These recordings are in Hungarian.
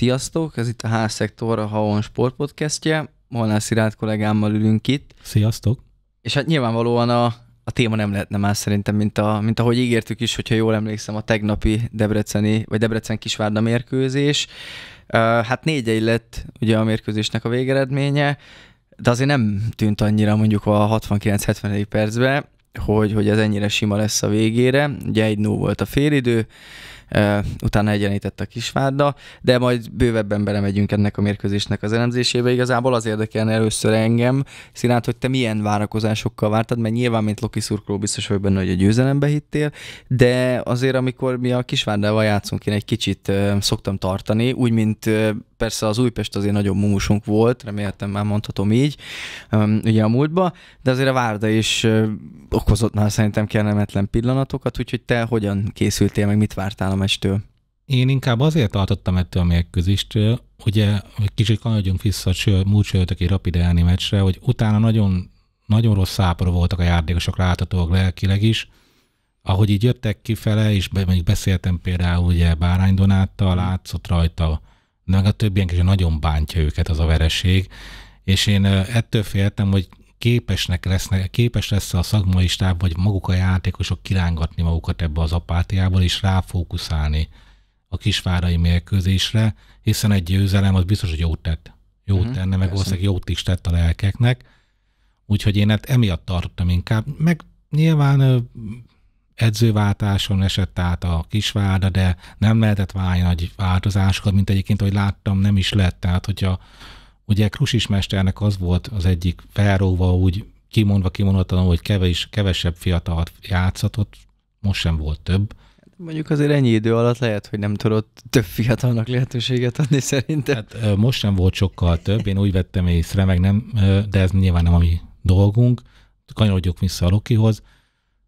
Sziasztok, ez itt a H-Szektor, a Haon Sport podcastje. Molnár Szirált kollégámmal ülünk itt. Sziasztok! És hát nyilvánvalóan a, a téma nem lehetne más szerintem, mint, a, mint ahogy ígértük is, hogyha jól emlékszem, a tegnapi Debreceni, vagy Debrecen-Kisvárda mérkőzés. hát négy lett ugye a mérkőzésnek a végeredménye, de azért nem tűnt annyira mondjuk a 69-70. percbe, hogy, hogy ez ennyire sima lesz a végére. Ugye egy nó volt a félidő, utána egyenített a Kisvárda, de majd bővebben belemegyünk ennek a mérkőzésnek az elemzésébe. Igazából az érdekelne először engem, Szilárd, hogy te milyen várakozásokkal vártad, mert nyilván, mint Loki szurkoló biztos vagy benne, hogy a győzelembe hittél, de azért, amikor mi a Kisvárdával játszunk, én egy kicsit szoktam tartani, úgy, mint persze az Újpest azért nagyobb mumusunk volt, reméltem már mondhatom így, ugye a múltba, de azért a Várda is okozott már szerintem kellemetlen pillanatokat, úgyhogy te hogyan készültél, meg mit vártál a értelmestől. Én inkább azért tartottam ettől a mérkőzéstől, ugye kicsit kanyarodjunk vissza a múlt csörtöki rapid elni meccsre, hogy utána nagyon, nagyon rossz szápor voltak a játékosok láthatóak lelkileg is, ahogy így jöttek kifele, és mondjuk beszéltem például ugye Bárány Donáttal, látszott rajta, de meg a többiek is nagyon bántja őket az a vereség, és én ettől féltem, hogy képesnek lesznek, képes lesz a szakmai stáb, vagy maguk a játékosok kirángatni magukat ebbe az apátiából, és ráfókuszálni a kisvárai mérkőzésre, hiszen egy győzelem az biztos, hogy jót tett. Jót uh-huh, tenne, meg valószínűleg jót is tett a lelkeknek. Úgyhogy én hát emiatt tartottam inkább. Meg nyilván edzőváltáson esett át a kisvárda, de nem lehetett válni nagy változásokat, mint egyébként, ahogy láttam, nem is lett. Tehát, hogyha Ugye Krusis mesternek az volt az egyik felróva úgy kimondva kimondatlanul, hogy kevés, kevesebb fiatalat játszatott, most sem volt több. Mondjuk azért ennyi idő alatt lehet, hogy nem tudott több fiatalnak lehetőséget adni szerintem. Hát, most sem volt sokkal több, én úgy vettem észre, meg nem, de ez nyilván nem a mi dolgunk. Kanyarodjuk vissza a Lokihoz.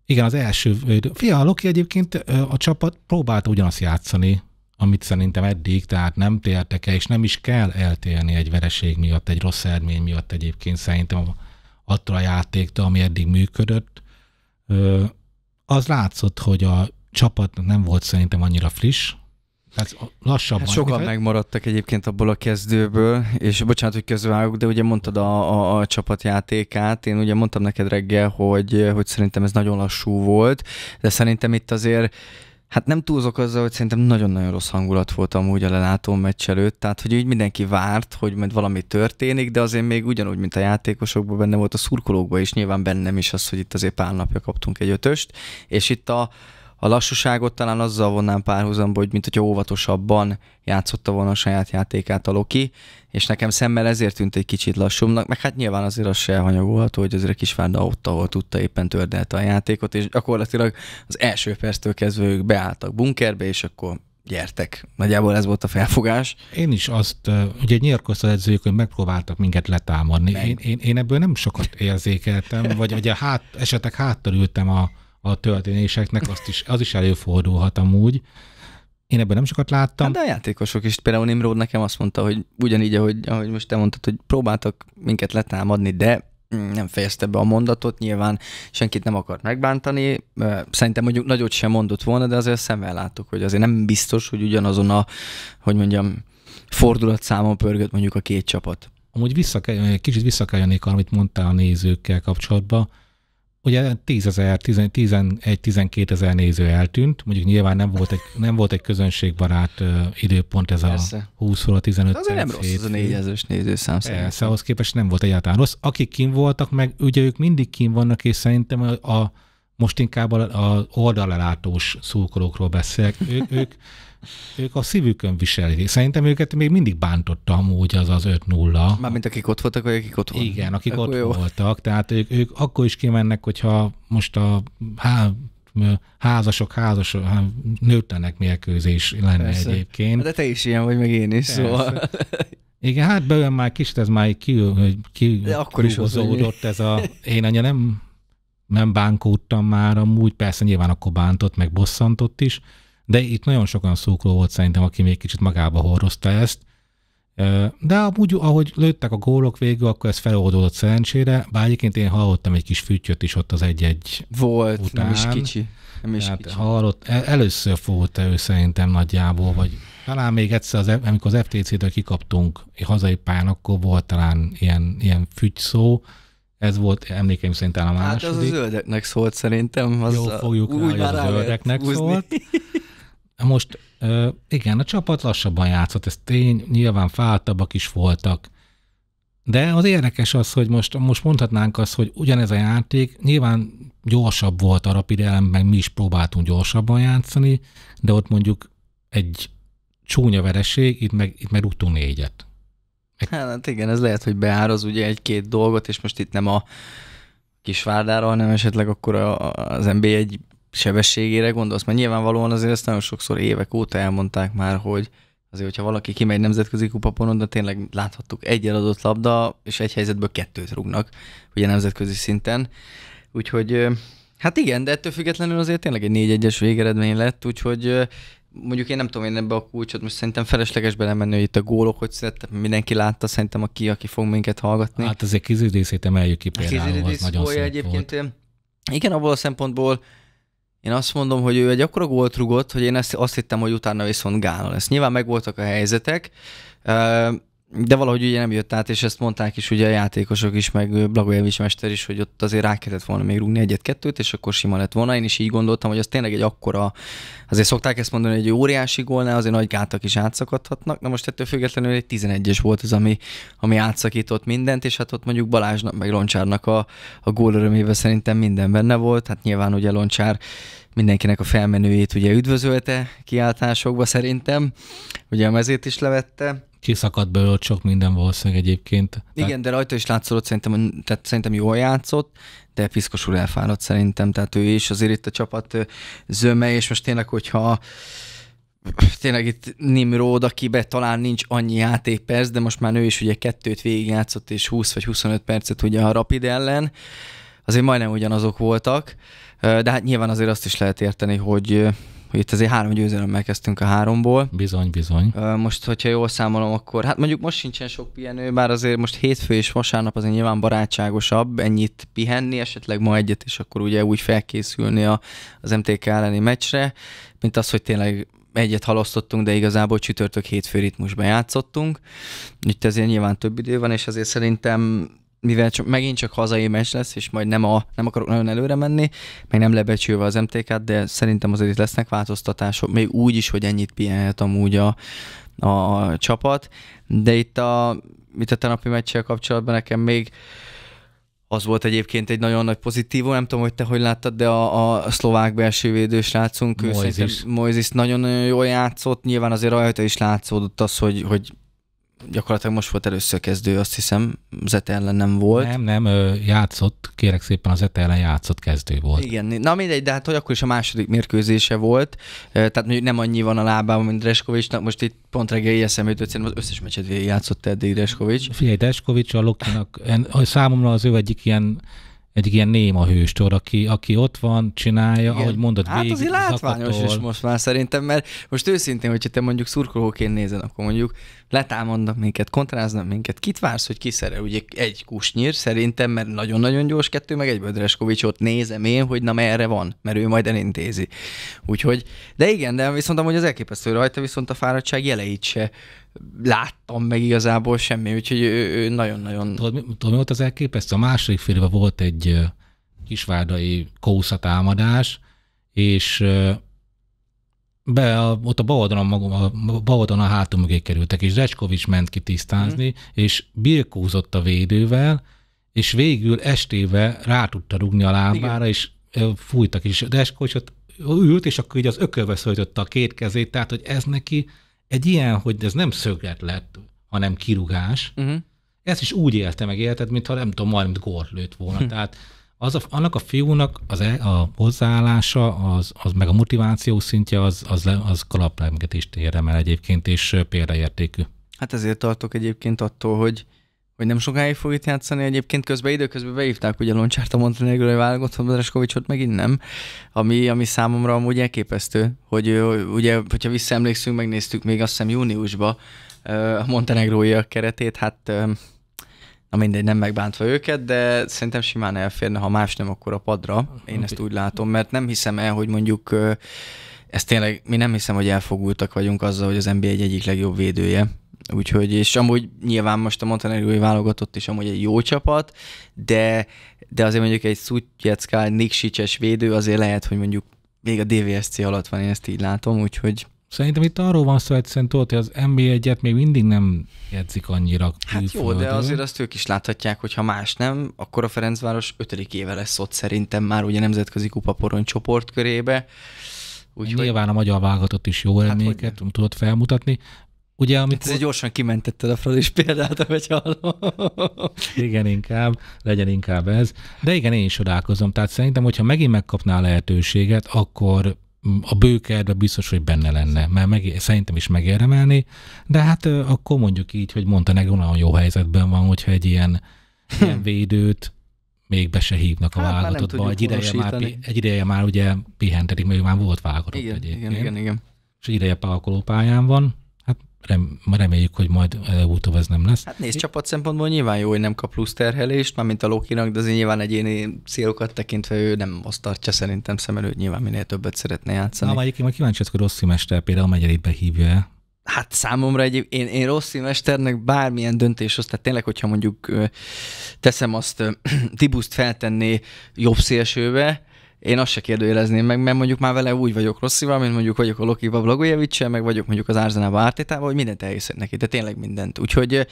Igen, az első, fia, a Loki egyébként a csapat próbálta ugyanazt játszani, amit szerintem eddig, tehát nem tértek el, és nem is kell eltérni egy vereség miatt, egy rossz eredmény miatt egyébként szerintem attól a játéktól, ami eddig működött, az látszott, hogy a csapat nem volt szerintem annyira friss, tehát lassabban. Hát, hát sokan megmaradtak egyébként abból a kezdőből, és bocsánat, hogy közvágok, de ugye mondtad a, a, a csapatjátékát, én ugye mondtam neked reggel, hogy, hogy szerintem ez nagyon lassú volt, de szerintem itt azért Hát nem túlzok azzal, hogy szerintem nagyon-nagyon rossz hangulat volt amúgy a lelátó meccs előtt, tehát hogy így mindenki várt, hogy majd valami történik, de azért még ugyanúgy, mint a játékosokban benne volt a szurkolókban is, nyilván bennem is az, hogy itt azért pár napja kaptunk egy ötöst, és itt a a lassúságot talán azzal vonnám párhuzamba, hogy mint hogyha óvatosabban játszotta volna a saját játékát a Loki, és nekem szemmel ezért tűnt egy kicsit lassúmnak. meg hát nyilván azért az se elhanyagolható, hogy azért Kisvárda ott, ahol tudta, éppen tördelte a játékot, és gyakorlatilag az első perctől kezdve ők beálltak bunkerbe, és akkor gyertek. Nagyjából ez volt a felfogás. Én is azt, ugye nyírkozta az edzőjük, hogy megpróbáltak minket letámadni. Én, én, én, ebből nem sokat érzékeltem, vagy ugye hát, esetek háttal ültem a, a történéseknek, azt is, az is előfordulhat amúgy. Én ebben nem sokat láttam. Hát de a játékosok is, például Nimrod nekem azt mondta, hogy ugyanígy, ahogy, ahogy most te mondtad, hogy próbáltak minket letámadni, de nem fejezte be a mondatot, nyilván senkit nem akart megbántani, szerintem mondjuk nagyot sem mondott volna, de azért szemmel láttuk, hogy azért nem biztos, hogy ugyanazon a, hogy mondjam, fordulatszámon pörgött mondjuk a két csapat. Amúgy vissza kell, kicsit visszakeljenék, amit mondtál a nézőkkel kapcsolatban ugye 10 ezer, 11-12 ezer néző eltűnt, mondjuk nyilván nem volt egy, nem volt egy közönségbarát időpont ez Persze. a 20 óra 15 Azért nem rossz ez a négyezős nézőszám szerint. Persze, ahhoz képest nem volt egyáltalán rossz. Akik kim voltak, meg ugye ők mindig kim vannak, és szerintem a, a most inkább az oldalelátós szurkolókról beszélek. Ők, ők ők a szívükön viselik. Szerintem őket még mindig bántotta amúgy az az 5-0. Mármint akik ott voltak, vagy akik ott voltak? Igen, akik akkor ott jó. voltak. Tehát ők, ők akkor is kimennek, hogyha most a há, házasok, há, nőtlenek mérkőzés lenne Persze. egyébként. De te is ilyen vagy, meg én is, szóval. Persze. szóval. Igen, hát belőlem már kis, ez már ki, ki De akkor is ez a... Én anya nem, nem bánkódtam már amúgy, persze nyilván akkor bántott, meg bosszantott is, de itt nagyon sokan szókló volt szerintem, aki még kicsit magába horrozta ezt, de amúgy, ahogy lőttek a gólok végül, akkor ez feloldódott szerencsére, bár egyébként én hallottam egy kis fűtjöt is ott az egy-egy Volt, után. nem is kicsi. Nem is hát kicsi. Hallott, el, először fogott ő szerintem nagyjából, vagy talán még egyszer, az, amikor az FTC-től kikaptunk hazai pán, akkor volt talán ilyen, ilyen fügy szó, ez volt emlékeim szerint hát a második. Hát az a zöldeknek szólt szerintem. Az Jó, fogjuk úgy rá, hogy a zöldeknek húzni. szólt. Most igen, a csapat lassabban játszott, ez tény, nyilván fáltabbak is voltak, de az érdekes az, hogy most, most mondhatnánk azt, hogy ugyanez a játék nyilván gyorsabb volt a rapid elem, meg mi is próbáltunk gyorsabban játszani, de ott mondjuk egy csúnya vereség, itt meg, itt meg rúgtunk négyet. Hát igen, ez lehet, hogy beáraz ugye egy-két dolgot, és most itt nem a kisvárdára, hanem esetleg akkor az NB egy sebességére gondolsz? Mert nyilvánvalóan azért ezt nagyon sokszor évek óta elmondták már, hogy azért, hogyha valaki kimegy nemzetközi kupaponon, de tényleg láthattuk egy eladott labda, és egy helyzetből kettőt rúgnak, ugye nemzetközi szinten. Úgyhogy hát igen, de ettől függetlenül azért tényleg egy 4 1 végeredmény lett, úgyhogy mondjuk én nem tudom én ebbe a kulcsot, most szerintem felesleges belemenni, hogy itt a gólok hogy születtek, mindenki látta szerintem aki, aki fog minket hallgatni. Hát azért kizüdészét emeljük ki például, az nagyon szép egyébként, volt. Igen, abból a szempontból, én azt mondom, hogy ő egy akkora gólt rugott, hogy én ezt, azt hittem, hogy utána viszont gánol lesz. Nyilván megvoltak a helyzetek, de valahogy ugye nem jött át, és ezt mondták is ugye a játékosok is, meg Blagojevics mester is, hogy ott azért rá kellett volna még rúgni egyet-kettőt, és akkor sima lett volna. Én is így gondoltam, hogy az tényleg egy akkora, azért szokták ezt mondani, hogy egy óriási gólnál azért nagy gátak is átszakadhatnak. Na most ettől függetlenül egy 11-es volt az, ami, ami átszakított mindent, és hát ott mondjuk Balázsnak, meg Loncsárnak a, a gól örömében szerintem minden benne volt. Hát nyilván ugye Loncsár mindenkinek a felmenőjét ugye üdvözölte kiáltásokba szerintem, ugye a mezét is levette kiszakadt belőle sok minden valószínűleg egyébként. Igen, tehát... de rajta is látszott szerintem, tehát szerintem jól játszott, de Piszkos úr elfáradt szerintem, tehát ő is azért itt a csapat zöme, és most tényleg, hogyha tényleg itt Nimrod, akibe talán nincs annyi játékperc, de most már ő is ugye kettőt végigjátszott, és 20 vagy 25 percet ugye a Rapid ellen, azért majdnem ugyanazok voltak, de hát nyilván azért azt is lehet érteni, hogy hogy itt azért három győzelemmel kezdtünk a háromból. Bizony, bizony. Most, hogyha jól számolom, akkor hát mondjuk most sincsen sok pihenő, bár azért most hétfő és vasárnap azért nyilván barátságosabb ennyit pihenni, esetleg ma egyet, és akkor ugye úgy felkészülni a, az MTK elleni meccsre, mint az, hogy tényleg egyet halasztottunk, de igazából csütörtök hétfő ritmusban játszottunk. Itt azért nyilván több idő van, és azért szerintem mivel csak, megint csak hazai meccs lesz, és majd nem, a, nem akarok nagyon előre menni, meg nem lebecsülve az MTK-t, de szerintem azért lesznek változtatások, még úgy is, hogy ennyit pihenhet amúgy a, a csapat, de itt a, itt a tenapi meccsel kapcsolatban nekem még az volt egyébként egy nagyon nagy pozitív nem tudom, hogy te hogy láttad, de a, a szlovák belső védős srácunk, Moises. nagyon-nagyon jól játszott, nyilván azért rajta is látszódott az, hogy, hogy gyakorlatilag most volt először kezdő, azt hiszem, Zete ellen nem volt. Nem, nem, játszott, kérek szépen, az Zete ellen játszott kezdő volt. Igen, na mindegy, de hát hogy akkor is a második mérkőzése volt, tehát mondjuk nem annyi van a lábában, mint Dreskovicsnak, most itt pont reggel ilyen jutott, szerintem az összes meccset végig játszott eddig Dreskovics. Figyelj, Dreskovics a Lokinak, en, számomra az ő egyik ilyen egy ilyen néma hőstor, aki, aki ott van, csinálja, Igen. ahogy mondod, Hát azért látványos zakatol. is most már szerintem, mert most őszintén, hogyha te mondjuk szurkolóként nézed, akkor mondjuk letámadnak minket, kontráznak minket, kit vársz, hogy kiszerel ugye egy kusnyír szerintem, mert nagyon-nagyon gyors kettő, meg egy ott nézem én, hogy na merre van, mert ő majd elintézi. Úgyhogy, de igen, de viszont amúgy az elképesztő rajta, viszont a fáradtság jeleit se láttam meg igazából semmi, úgyhogy ő nagyon-nagyon... Tudod, mi ott az elképesztő? A második félben volt egy kisvárdai kószatámadás, és be, a, ott a baloldalon, magam, a baloldalon a hátul mögé kerültek, és Zsecskovics ment ki tisztázni, mm. és birkózott a védővel, és végül estéve rá tudta rugni a lábára, Igen. és fújtak, és De ott ült, és akkor így az ökölbe szöltötte a két kezét, tehát hogy ez neki egy ilyen, hogy ez nem szöget lett, hanem kirugás, uh-huh. Mhm. ezt is úgy élte meg életet, mintha nem tudom, mint gort lőtt volna. Hm. Tehát az a, annak a fiúnak az, e, a hozzáállása, az, az, meg a motiváció szintje, az, az, az kalaplemgetést érdemel egyébként, és példaértékű. Hát ezért tartok egyébként attól, hogy hogy nem sokáig fog itt játszani. Egyébként közben időközben beívták ugye Loncsárt a Montenegrói válogatott Dreskovicsot megint nem, ami, ami számomra amúgy elképesztő, hogy ugye, hogyha visszaemlékszünk, megnéztük még azt hiszem júniusba a Montenegrói keretét, hát Na mindegy, nem megbántva őket, de szerintem simán elférne, ha más nem, akkor a padra. Én okay. ezt úgy látom, mert nem hiszem el, hogy mondjuk ezt tényleg, mi nem hiszem, hogy elfogultak vagyunk azzal, hogy az NBA egy egyik legjobb védője, Úgyhogy, és amúgy nyilván most a montenegrói válogatott is amúgy egy jó csapat, de, de azért mondjuk egy Szutjeckál, Niksicses védő azért lehet, hogy mondjuk még a DVSC alatt van, én ezt így látom, úgyhogy Szerintem itt arról van szó, egyszerűen tudod, hogy az NBA egyet még mindig nem jegyzik annyira. Hát jó, de azért azt ők is láthatják, hogy ha más nem, akkor a Ferencváros ötödik éve lesz ott szerintem már ugye nemzetközi kupaporon csoport körébe. Hát Úgy, Nyilván a magyar válogatott is jó hát eredményeket tudott felmutatni. Ugye, amit Hát gyorsan kimentetted a frazis példát, ahogy hallom. igen, inkább, legyen inkább ez. De igen, én is odálkozom. Tehát szerintem, hogyha megint megkapná a lehetőséget, akkor a bőkerbe biztos, hogy benne lenne, mert meg, szerintem is megérdemelni, de hát akkor mondjuk így, hogy mondta Montenegro nagyon jó helyzetben van, hogyha egy ilyen, ilyen hm. védőt még be se hívnak a hát, válogatottba. Egy ideje, már, egy ideje már ugye pihentetik, mert ő már volt válogatott igen, egyébként. Igen, igen, igen. És ideje parkolópályán van, rem, reméljük, hogy majd előbb-utóbb ez nem lesz. Hát nézd, csapat szempontból nyilván jó, hogy nem kap plusz terhelést, már mint a Lokinak, de azért nyilván egyéni célokat tekintve ő nem azt tartja szerintem szem előtt, nyilván minél többet szeretne játszani. Na, egyébként majd kíváncsi hogy Rossi mester például megyelébe hívja -e. Hát számomra egy, én, én rossz mesternek bármilyen döntéshoz, tehát tényleg, hogyha mondjuk teszem azt, Tibuszt feltenné jobb szélsőbe, én azt se kérdőjelezném meg, mert mondjuk már vele úgy vagyok rosszival, mint mondjuk vagyok a Lokiba Blagojevicsel, meg vagyok mondjuk az Árzenába Ártétával, hogy mindent elhiszek neki, de tényleg mindent. Úgyhogy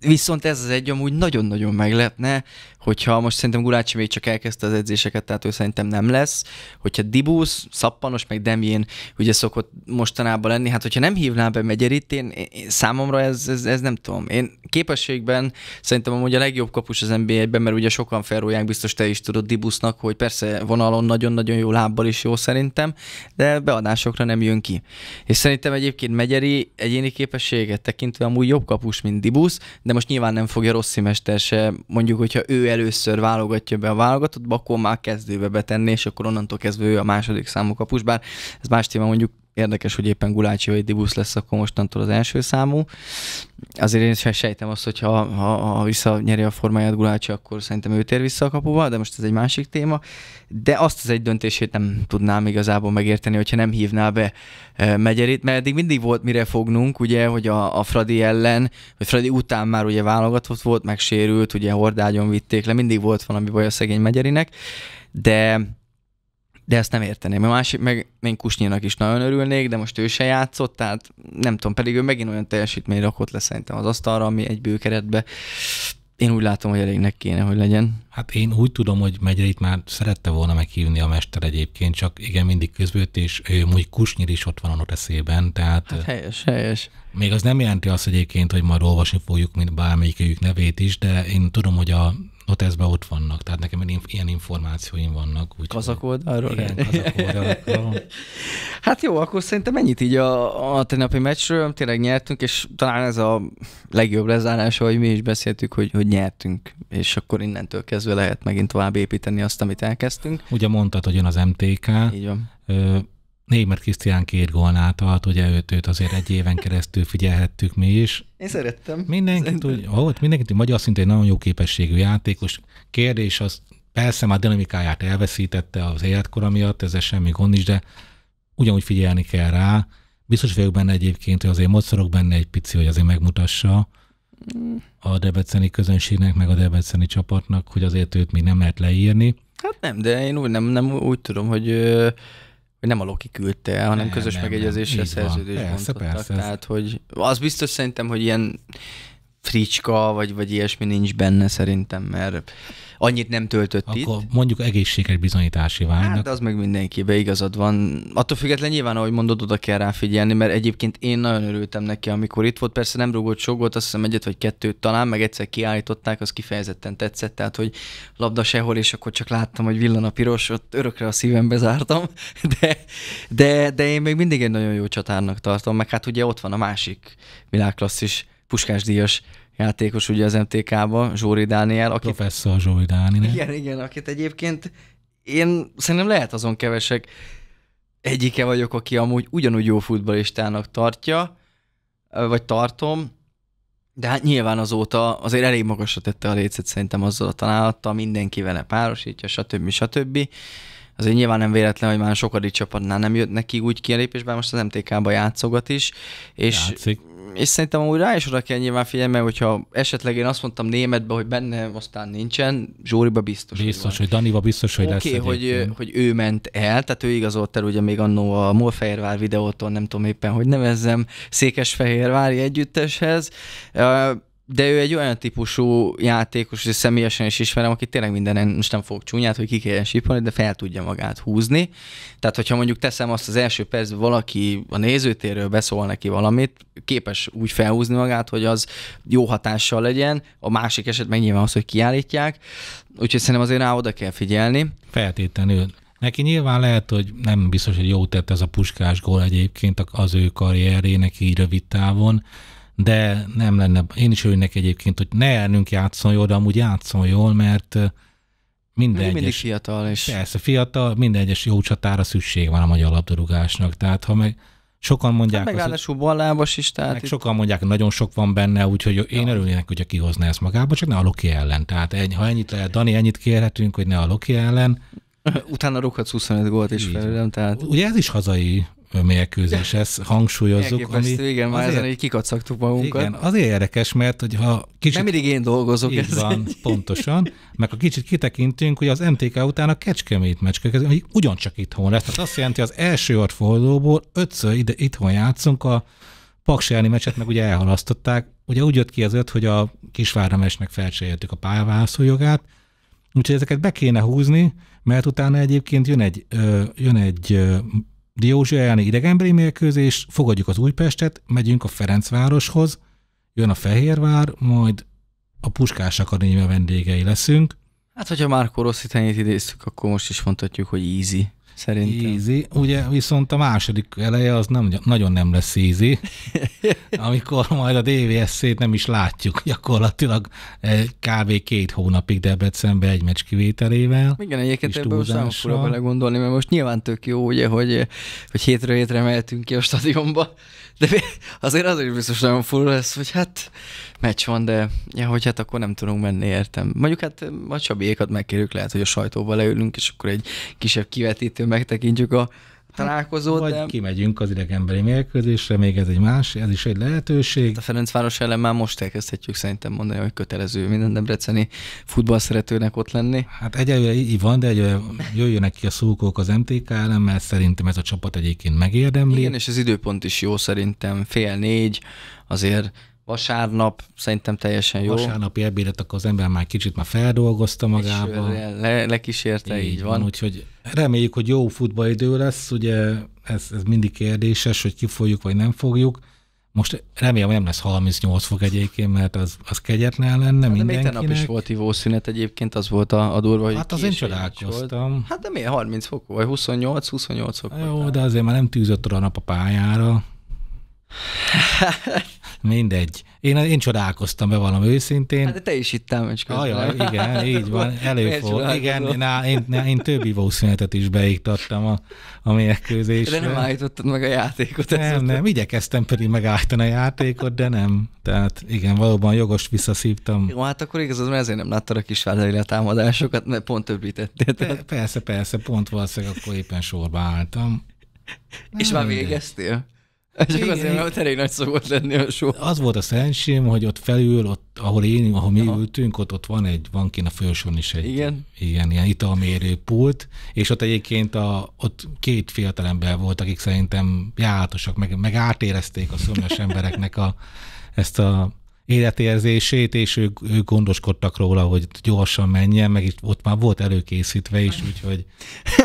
Viszont ez az egy amúgy nagyon-nagyon meglepne, hogyha most szerintem Gulácsi még csak elkezdte az edzéseket, tehát ő szerintem nem lesz, hogyha Dibusz, Szappanos, meg Demjén ugye szokott mostanában lenni, hát hogyha nem hívná be Megyerit, én, én, számomra ez, ez, ez, nem tudom. Én képességben szerintem amúgy a legjobb kapus az NBA-ben, mert ugye sokan felrólják, biztos te is tudod Dibusznak, hogy persze vonalon nagyon-nagyon jó lábbal is jó szerintem, de beadásokra nem jön ki. És szerintem egyébként Megyeri egyéni képességet tekintve amúgy jobb kapus, mint Dibusz, de most nyilván nem fogja Rossi mester se, mondjuk, hogyha ő először válogatja be a válogatott, akkor már kezdőbe betenni, és akkor onnantól kezdve ő a második számú kapus, bár ez más téma mondjuk érdekes, hogy éppen Gulácsi vagy Dibusz lesz akkor mostantól az első számú. Azért én sem sejtem azt, hogy ha, ha, ha visszanyeri a formáját Gulácsi, akkor szerintem ő tér vissza a kapuba, de most ez egy másik téma. De azt az egy döntését nem tudnám igazából megérteni, hogyha nem hívná be e, Megyerit, mert eddig mindig volt mire fognunk, ugye, hogy a, a Fradi ellen, vagy Fradi után már ugye válogatott volt, megsérült, ugye hordágyon vitték le, mindig volt valami baj a szegény Megyerinek, de de ezt nem érteném. A másik, meg én Kusnyinak is nagyon örülnék, de most ő se játszott, tehát nem tudom, pedig ő megint olyan teljesítmény rakott le szerintem az asztalra, ami egy bőkeretbe. Én úgy látom, hogy elégnek kéne, hogy legyen. Hát én úgy tudom, hogy Megyerét már szerette volna meghívni a mester egyébként, csak igen, mindig közbőtt, és múgy Kusnyir is ott van a eszében, tehát... Hát helyes, helyes. Még az nem jelenti azt egyébként, hogy majd olvasni fogjuk mint bármelyikőjük nevét is, de én tudom, hogy a noteszben ott vannak, tehát nekem ilyen információim vannak. Úgy, kazak oldalról? Igen, kazak oldalról. hát jó, akkor szerintem ennyit így a, a tegnapi meccsről, tényleg nyertünk, és talán ez a legjobb lezárása, hogy mi is beszéltük, hogy, hogy nyertünk, és akkor innentől kezdve lehet megint tovább építeni azt, amit elkezdtünk. Ugye mondtad, hogy jön az MTK. Így van. Ö, Német Krisztián két gólnál tart, ugye őt, őt azért egy éven keresztül figyelhettük mi is. Én szerettem. Mindenki tudja, ó, mindenki magyar szintén egy nagyon jó képességű játékos. Kérdés az, persze már dinamikáját elveszítette az életkora miatt, ezzel semmi gond is, de ugyanúgy figyelni kell rá. Biztos vagyok benne egyébként, hogy azért mozorok benne egy pici, hogy azért megmutassa a debeceni közönségnek, meg a debeceni csapatnak, hogy azért őt még nem lehet leírni. Hát nem, de én úgy nem, nem úgy tudom, hogy hogy nem a Loki küldte el, hanem nem, közös megegyezéssel szerződés nem. persze, persze, Tehát, hogy az biztos szerintem, hogy ilyen fricska, vagy, vagy ilyesmi nincs benne szerintem, mert annyit nem töltött Akkor itt. mondjuk egészséges bizonyítási vágynak. Hát, de az meg mindenkibe igazad van. Attól függetlenül nyilván, ahogy mondod, oda kell rá figyelni, mert egyébként én nagyon örültem neki, amikor itt volt. Persze nem rúgott sok volt, azt hiszem egyet vagy kettőt talán, meg egyszer kiállították, az kifejezetten tetszett, tehát hogy labda sehol, és akkor csak láttam, hogy villan a piros, ott örökre a szívembe zártam, de, de, de én még mindig egy nagyon jó csatárnak tartom, meg hát ugye ott van a másik világklasszis Puskás Díjas játékos ugye az MTK-ba, Zsóri Dániel. Aki... Professzor Zsóri Dániel. Igen, igen, akit egyébként én szerintem lehet azon kevesek egyike vagyok, aki amúgy ugyanúgy jó futbolistának tartja, vagy tartom, de hát nyilván azóta azért elég magasra tette a lécet szerintem azzal a találattal, mindenki vele párosítja, stb. stb. Azért nyilván nem véletlen, hogy már sokadik csapatnál nem jött neki úgy kielépésben, most az MTK-ba játszogat is. És Játszik és szerintem amúgy rá is oda kell nyilván figyelni, mert hogyha esetleg én azt mondtam németbe, hogy benne aztán nincsen, Zsóriba biztos. Biztos, hogy, van. hogy Daniba biztos, hogy okay, lesz. Oké, hogy, hogy ő ment el, tehát ő igazolt el ugye még annó a Molfehérvár videótól, nem tudom éppen, hogy nevezzem Székesfehérvári együtteshez de ő egy olyan típusú játékos, és személyesen is ismerem, aki tényleg mindenen, most nem fog csúnyát, hogy ki kelljen sípolni, de fel tudja magát húzni. Tehát, hogyha mondjuk teszem azt az első percben valaki a nézőtérről beszól neki valamit, képes úgy felhúzni magát, hogy az jó hatással legyen, a másik eset meg nyilván az, hogy kiállítják, úgyhogy szerintem azért rá oda kell figyelni. Feltétlenül. Neki nyilván lehet, hogy nem biztos, hogy jó tett ez a puskás gól egyébként az ő karrierének így rövid távon, de nem lenne, én is őnek egyébként, hogy ne elnünk játszon jól, de amúgy játszon jól, mert minden egyes, mindig fiatal. És... Persze, fiatal, minden egyes jó csatára szükség van a magyar labdarúgásnak. Tehát ha meg sokan mondják... Hát meg ráadásul ballábas is, tehát... Meg itt... sokan mondják, hogy nagyon sok van benne, úgyhogy én ja. örülnék, hogyha kihozna ezt magába, csak ne a Loki ellen. Tehát egy, ha ennyit lehet, Dani, ennyit kérhetünk, hogy ne a Loki ellen. Utána rúghatsz 25 gólt is felülem, tehát... Ugye ez is hazai ezt hangsúlyozzuk. ami igen, már ezen így kikacagtuk magunkat. Igen, azért érdekes, mert hogy ha kicsit... Nem mindig én dolgozok így ezen. Van, pontosan. Meg a kicsit kitekintünk, hogy az MTK után a Kecskemét meccs következik, hogy ugyancsak itthon lesz. Tehát azt jelenti, az első hat fordulóból ötször ide, itthon játszunk, a Pakselni meccset meg ugye elhalasztották. Ugye úgy jött ki az öt, hogy a kisváramesnek felcseréltük a pályaválasztó jogát, Úgyhogy ezeket be kéne húzni, mert utána egyébként jön egy, ö, jön egy ö, Diózsi elleni idegenbeli mérkőzés, fogadjuk az Újpestet, megyünk a Ferencvároshoz, jön a Fehérvár, majd a Puskás Akadémia vendégei leszünk. Hát, hogyha már Rosszitenyét idéztük, akkor most is mondhatjuk, hogy easy. Szerintem. Easy. Ugye viszont a második eleje az nem, nagyon nem lesz easy, amikor majd a DVSC-t nem is látjuk gyakorlatilag eh, kb. két hónapig Debrecenbe egy meccs kivételével. Igen, egyébként ebből számokra belegondolni, mert most nyilván tök jó, ugye, hogy, hogy hétről hétre mehetünk ki a stadionba, de azért az is biztos nagyon full lesz, hogy hát meccs van, de ja, hogy hát akkor nem tudunk menni, értem. Mondjuk hát a Csabiékat megkérjük, lehet, hogy a sajtóba leülünk, és akkor egy kisebb kivetítő megtekintjük a Hát, találkozót. Vagy de... kimegyünk az idegenbeli mérkőzésre, még ez egy más, ez is egy lehetőség. Hát a Ferencváros ellen már most elkezdhetjük szerintem mondani, hogy kötelező minden debreceni futballszeretőnek ott lenni. Hát egyelőre így van, de egyelőre jöjjönek ki a szókók az MTK ellen, mert szerintem ez a csapat egyébként megérdemli. Igen, és az időpont is jó szerintem, fél négy, azért Vasárnap szerintem teljesen jó. Vasárnapi ebédet akkor az ember már kicsit már feldolgozta magába. És le, lekísérte, így, így van. van. Úgyhogy reméljük, hogy jó futballidő lesz, ugye ez, ez mindig kérdéses, hogy kifoljuk vagy nem fogjuk. Most remélem hogy nem lesz 38 fok egyébként, mert az, az kegyetlen lenne hát mindenkinek. De még nap is volt ivószünet egyébként, az volt a, a durva, hogy Hát az én csodálkoztam. Volt. Hát de miért 30 fok, vagy 28-28 fok? Jó, de azért már nem tűzött oda a nap a pályára. Mindegy. Én, én csodálkoztam, be valami őszintén. Hát de te is itt csak Ajaj, igen, így van, előfordul. Igen, na, én, na, én több ivószünetet is beiktattam a, a mérkőzésre. De nem állítottad meg a játékot. Nem, nem, nem, igyekeztem pedig megállítani a játékot, de nem. Tehát igen, valóban jogos visszaszívtam. Jó, hát akkor igaz, mert ezért nem láttad a kisvárdai támadásokat, mert pont többítettél. Tehát... Persze, persze, pont valószínűleg akkor éppen sorba álltam. Nem, és már végeztél? Csak igen. azért, mert elég nagy szokott lenni a só. Az volt a szerencsém, hogy ott felül, ott, ahol én, ahol mi Aha. ültünk, ott, ott van egy, van kint a folyosón is egy igen? ilyen, ilyen italmérő pult, és ott egyébként a, ott két fiatalember volt, akik szerintem járatosak, meg, meg átérezték a szomjas embereknek a, ezt a életérzését, és ők, ők gondoskodtak róla, hogy gyorsan menjen, meg itt, ott már volt előkészítve is, úgyhogy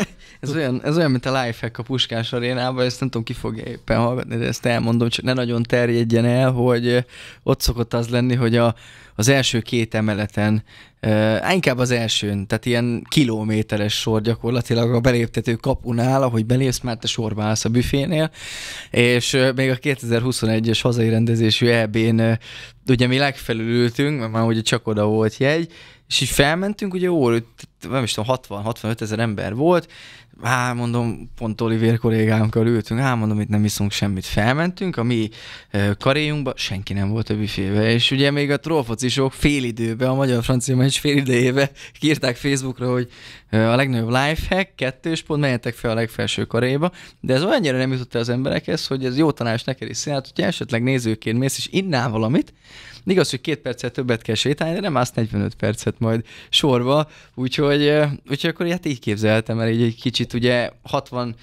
Ez olyan, ez olyan, mint a Lifehack a Puskás arénában, ezt nem tudom, ki fogja éppen hallgatni, de ezt elmondom, csak ne nagyon terjedjen el, hogy ott szokott az lenni, hogy a, az első két emeleten, uh, inkább az elsőn, tehát ilyen kilométeres sor gyakorlatilag a beléptető kapunál, ahogy belépsz, már te sorba állsz a büfénél, és uh, még a 2021-es hazai rendezésű EB-n uh, de ugye mi legfelül ültünk, mert már ugye csak oda volt jegy, és így felmentünk, ugye óra, nem is tudom, 60-65 ezer ember volt, á, mondom, pont Olivier kollégánkkal ültünk, á, mondom, itt nem iszunk semmit. Felmentünk, a mi karéjunkba senki nem volt a büfébe, és ugye még a trófocisok fél időben, a magyar-francia meccs fél idejébe kírták Facebookra, hogy a legnagyobb lifehack, kettős pont, menjetek fel a legfelső karéba, de ez olyannyira nem jutott el az emberekhez, hogy ez jó tanács neked is szállt, hogyha esetleg nézőként mész és innál valamit, igaz, hogy két percet többet kell sétálni, de nem azt 45 percet majd sorba, úgyhogy, úgyhogy akkor hát így képzeltem el, így egy kicsit ugye 60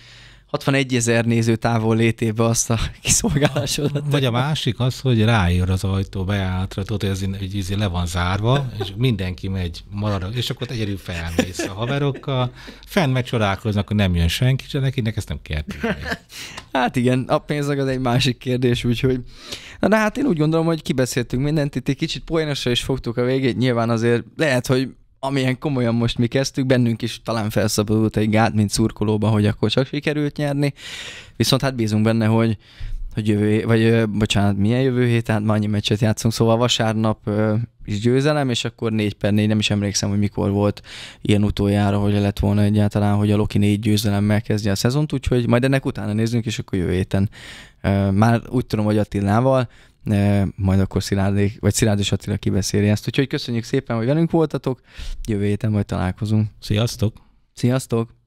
61 ezer néző távol létébe azt a kiszolgálásodat. Vagy a másik az, hogy ráér az ajtó bejáratra, tudod, hogy ez, így, így le van zárva, és mindenki megy, marad, és akkor egyedül felmész a haverokkal, fenn megcsodálkoznak, hogy nem jön senki, és nekinek ezt nem kell. Hát igen, a pénzag az egy másik kérdés, úgyhogy. Na de hát én úgy gondolom, hogy kibeszéltünk mindent, itt egy kicsit poénosra is fogtuk a végét, nyilván azért lehet, hogy amilyen komolyan most mi kezdtük, bennünk is talán felszabadult egy gát, mint szurkolóba, hogy akkor csak sikerült nyerni, viszont hát bízunk benne, hogy hogy jövő, vagy bocsánat, milyen jövő hét, hát már annyi meccset játszunk, szóval vasárnap is győzelem, és akkor 4 per 4, nem is emlékszem, hogy mikor volt ilyen utoljára, hogy lett volna egyáltalán, hogy a Loki 4 győzelemmel kezdje a szezont, úgyhogy majd ennek utána nézzünk, és akkor jövő héten már úgy tudom, hogy Attilával majd akkor Szilárdék, vagy Szilárd és Attila kibeszéli ezt. Úgyhogy köszönjük szépen, hogy velünk voltatok, jövő héten majd találkozunk. Sziasztok! Sziasztok!